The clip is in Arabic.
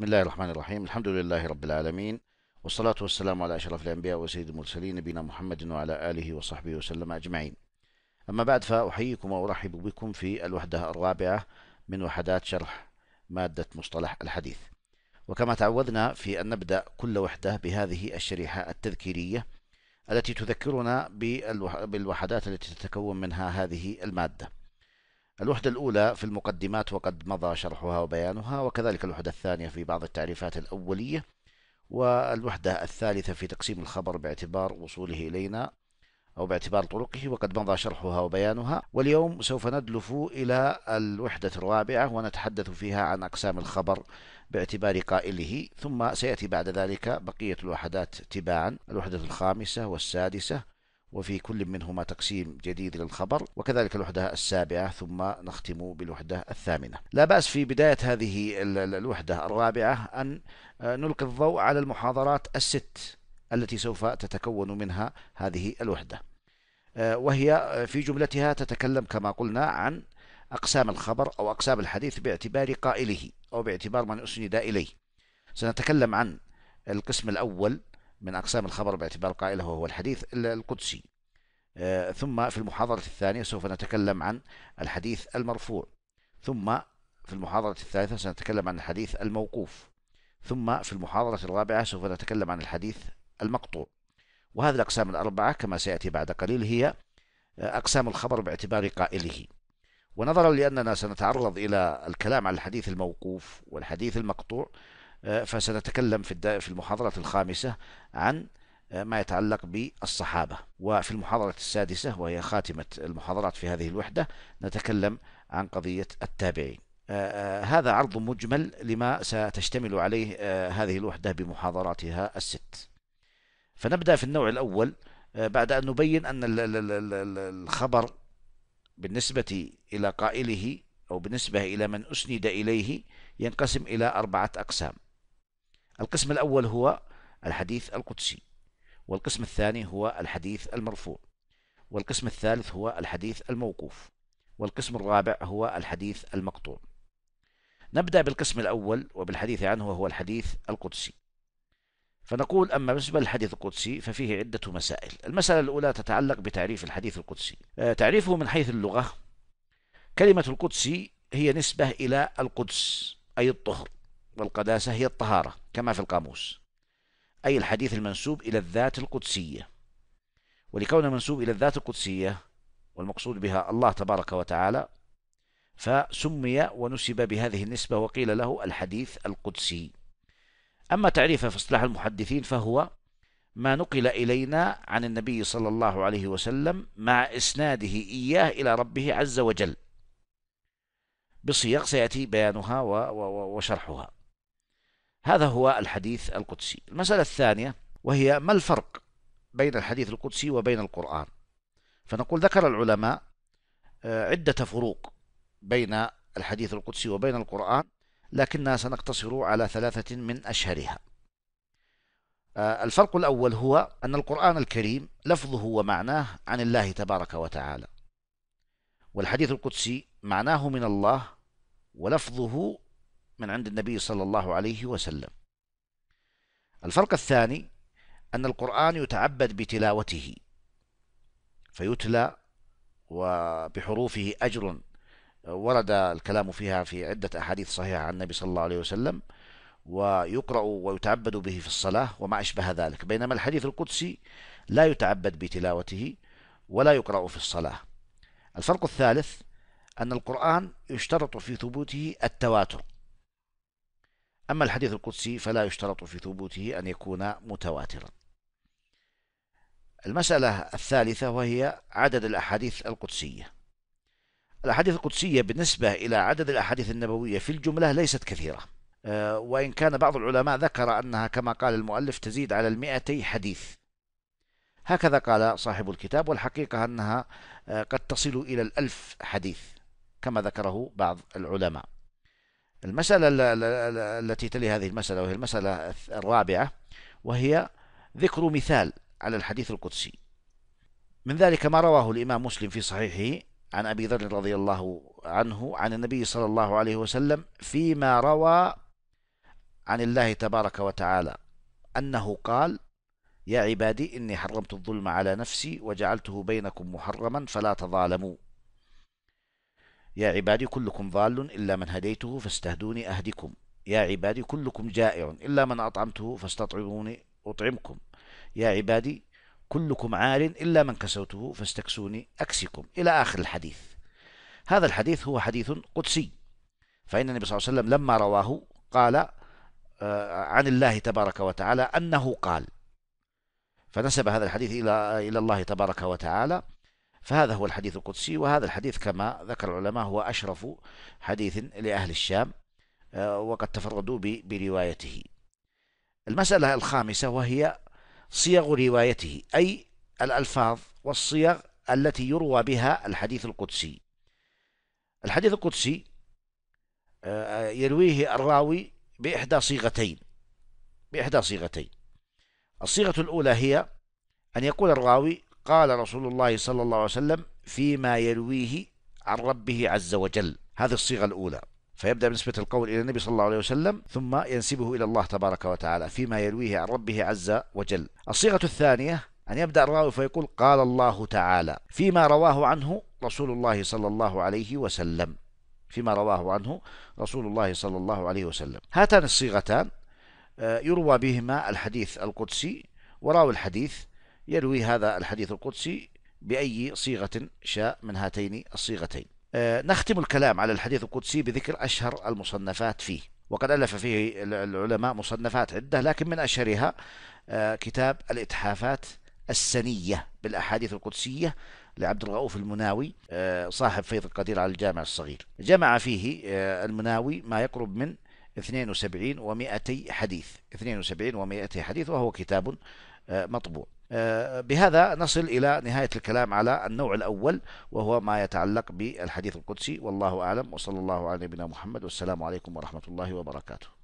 بسم الله الرحمن الرحيم الحمد لله رب العالمين والصلاة والسلام على أشرف الأنبياء وسيد المرسلين نبينا محمد وعلى آله وصحبه وسلم أجمعين أما بعد فأحييكم وأرحب بكم في الوحدة الرابعة من وحدات شرح مادة مصطلح الحديث وكما تعودنا في أن نبدأ كل وحدة بهذه الشريحة التذكيرية التي تذكرنا بالوحدات التي تتكون منها هذه المادة الوحدة الأولى في المقدمات وقد مضى شرحها وبيانها وكذلك الوحدة الثانية في بعض التعريفات الأولية والوحدة الثالثة في تقسيم الخبر باعتبار وصوله إلينا أو باعتبار طرقه وقد مضى شرحها وبيانها واليوم سوف ندلف إلى الوحدة الرابعة ونتحدث فيها عن أقسام الخبر باعتبار قائله ثم سيأتي بعد ذلك بقية الوحدات تباعا الوحدة الخامسة والسادسة وفي كل منهما تقسيم جديد للخبر وكذلك الوحدة السابعة ثم نختم بالوحدة الثامنة لا بأس في بداية هذه الوحدة الرابعة أن آه، نلقي الضوء على المحاضرات الست التي سوف تتكون منها هذه الوحدة آه، وهي آه، في جملتها تتكلم كما قلنا عن أقسام الخبر أو أقسام الحديث باعتبار قائله أو باعتبار من أسند إليه سنتكلم عن القسم الأول من أقسام الخبر باعتبار قائله هو الحديث القدسي آه، ثم في المحاضرة الثانية سوف نتكلم عن الحديث المرفوع ثم في المحاضرة الثالثة سنتكلم عن الحديث الموقوف ثم في المحاضرة الرابعة سوف نتكلم عن الحديث المقطوع وهذه الأقسام الأربعة كما سيأتي بعد قليل هي آه، أقسام الخبر باعتبار قائله ونظرا لأننا سنتعرض إلى الكلام عن الحديث الموقوف والحديث المقطوع آه، فسنتكلم في في المحاضرة الخامسة عن آه، ما يتعلق بالصحابة وفي المحاضرة السادسة وهي خاتمة المحاضرات في هذه الوحدة نتكلم عن قضية التابعين آه، هذا عرض مجمل لما ستشتمل عليه هذه الوحدة بمحاضراتها الست فنبدأ في النوع الأول بعد أن نبين أن الخبر بالنسبة إلى قائله أو بالنسبة إلى من أسند إليه ينقسم إلى أربعة أقسام القسم الأول هو الحديث القدسي والقسم الثاني هو الحديث المرفوع والقسم الثالث هو الحديث الموقوف والقسم الرابع هو الحديث المقطوع نبدأ بالقسم الأول وبالحديث عنه وهو الحديث القدسي فنقول أما بالنسبة للحديث القدسي ففيه عدة مسائل المسألة الأولى تتعلق بتعريف الحديث القدسي آه، تعريفه من حيث اللغة كلمة القدسي هي نسبة إلى القدس أي الطهر والقداسة هي الطهارة كما في القاموس أي الحديث المنسوب إلى الذات القدسية ولكونه منسوب إلى الذات القدسية والمقصود بها الله تبارك وتعالى فسمي ونسب بهذه النسبة وقيل له الحديث القدسي أما تعريفه في اصطلاح المحدثين فهو ما نقل إلينا عن النبي صلى الله عليه وسلم مع إسناده إياه إلى ربه عز وجل بصيغ سيأتي بيانها وشرحها هذا هو الحديث القدسي المسألة الثانية وهي ما الفرق بين الحديث القدسي وبين القرآن فنقول ذكر العلماء آه، عدة فروق بين الحديث القدسي وبين القرآن لكننا سنقتصر على ثلاثة من أشهرها آه، الفرق الأول هو أن القرآن الكريم لفظه ومعناه عن الله تبارك وتعالى والحديث القدسي معناه من الله ولفظه من عند النبي صلى الله عليه وسلم الفرق الثاني أن القرآن يتعبد بتلاوته فيتلى وبحروفه أجر ورد الكلام فيها في عدة أحاديث صحيحة عن النبي صلى الله عليه وسلم ويقرأ ويتعبد به في الصلاة وما أشبه ذلك بينما الحديث القدسي لا يتعبد بتلاوته ولا يقرأ في الصلاة الفرق الثالث أن القرآن يشترط في ثبوته التواتر أما الحديث القدسي فلا يشترط في ثبوته أن يكون متواترا المسألة الثالثة وهي عدد الأحاديث القدسية الأحاديث القدسية بالنسبة إلى عدد الأحاديث النبوية في الجملة ليست كثيرة آه، وإن كان بعض العلماء ذكر أنها كما قال المؤلف تزيد على المئتي حديث هكذا قال صاحب الكتاب والحقيقة أنها آه، قد تصل إلى الألف حديث كما ذكره بعض العلماء المسألة التي تلي هذه المسألة وهي المسألة الرابعة وهي ذكر مثال على الحديث القدسي من ذلك ما رواه الإمام مسلم في صحيحه عن أبي ذر رضي الله عنه عن النبي صلى الله عليه وسلم فيما روى عن الله تبارك وتعالى أنه قال يا عبادي إني حرمت الظلم على نفسي وجعلته بينكم محرما فلا تظالموا يا عبادي كلكم ضال إلا من هديته فاستهدوني أهدكم يا عبادي كلكم جائع إلا من أطعمته فاستطعموني أطعمكم يا عبادي كلكم عار إلا من كسوته فاستكسوني أكسكم إلى آخر الحديث هذا الحديث هو حديث قدسي فإن النبي صلى الله عليه وسلم لما رواه قال آه، عن الله تبارك وتعالى أنه قال فنسب هذا الحديث إلى إلى الله تبارك وتعالى فهذا هو الحديث القدسي وهذا الحديث كما ذكر العلماء هو أشرف حديث لأهل الشام آه، وقد تفردوا بروايته المسألة الخامسة وهي صيغ روايته أي الألفاظ والصيغ التي يروى بها الحديث القدسي الحديث القدسي آه، يرويه الراوي بإحدى صيغتين بإحدى صيغتين الصيغة الأولى هي أن يقول الراوي قال رسول الله صلى الله عليه وسلم فيما يرويه عن ربه عز وجل هذه الصيغة الأولى فيبدأ بنسبة القول إلى النبي صلى الله عليه وسلم ثم ينسبه إلى الله تبارك وتعالى فيما يرويه عن ربه عز وجل الصيغة الثانية أن يبدأ الراوي فيقول قال الله تعالى فيما رواه عنه رسول الله صلى الله عليه وسلم فيما رواه عنه رسول الله صلى الله عليه وسلم هاتان الصيغتان آه، يروى بهما الحديث القدسي وراوي الحديث يروي هذا الحديث القدسي بأي صيغة شاء من هاتين الصيغتين آه، نختم الكلام على الحديث القدسي بذكر أشهر المصنفات فيه وقد ألف فيه العلماء مصنفات عدة لكن من أشهرها آه، كتاب الإتحافات السنية بالأحاديث القدسية لعبد الرؤوف المناوي آه، صاحب فيض القدير على الجامع الصغير جمع فيه المناوي ما يقرب من 72 و200 حديث 72 و200 حديث وهو كتاب مطبوع آه، بهذا نصل إلى نهاية الكلام على النوع الأول وهو ما يتعلق بالحديث القدسي والله أعلم وصلى الله على نبينا محمد والسلام عليكم ورحمة الله وبركاته